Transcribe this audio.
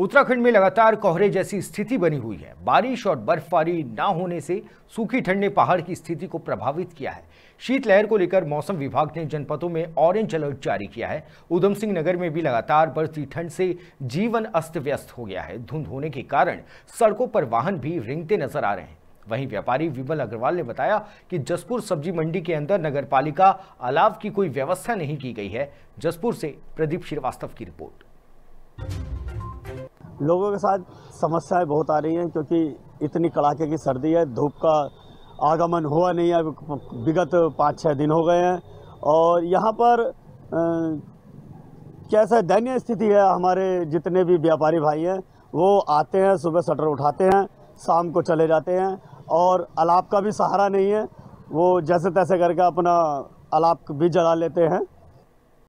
उत्तराखंड में लगातार कोहरे जैसी स्थिति बनी हुई है बारिश और बर्फबारी ना होने से सूखी ठंड ने पहाड़ की स्थिति को प्रभावित किया है शीतलहर को लेकर मौसम विभाग ने जनपदों में ऑरेंज अलर्ट जारी किया है उधम सिंह नगर में भी लगातार बढ़ती ठंड से जीवन अस्त व्यस्त हो गया है धुंध होने के कारण सड़कों पर वाहन भी रिंगते नजर आ रहे हैं वहीं व्यापारी विमल अग्रवाल ने बताया कि जसपुर सब्जी मंडी के अंदर पालिका अलाव की कोई व्यवस्था नहीं की गई है जसपुर से प्रदीप श्रीवास्तव की रिपोर्ट लोगों के साथ समस्याएं बहुत आ रही हैं क्योंकि इतनी कड़ाके की सर्दी है धूप का आगमन हुआ नहीं है विगत पाँच छः दिन हो गए हैं और यहाँ पर कैसा दयनीय स्थिति है हमारे जितने भी व्यापारी भाई हैं वो आते हैं सुबह शटर उठाते हैं शाम को चले जाते हैं और अलाप का भी सहारा नहीं है वो जैसे तैसे करके अपना अलाप भी जला लेते हैं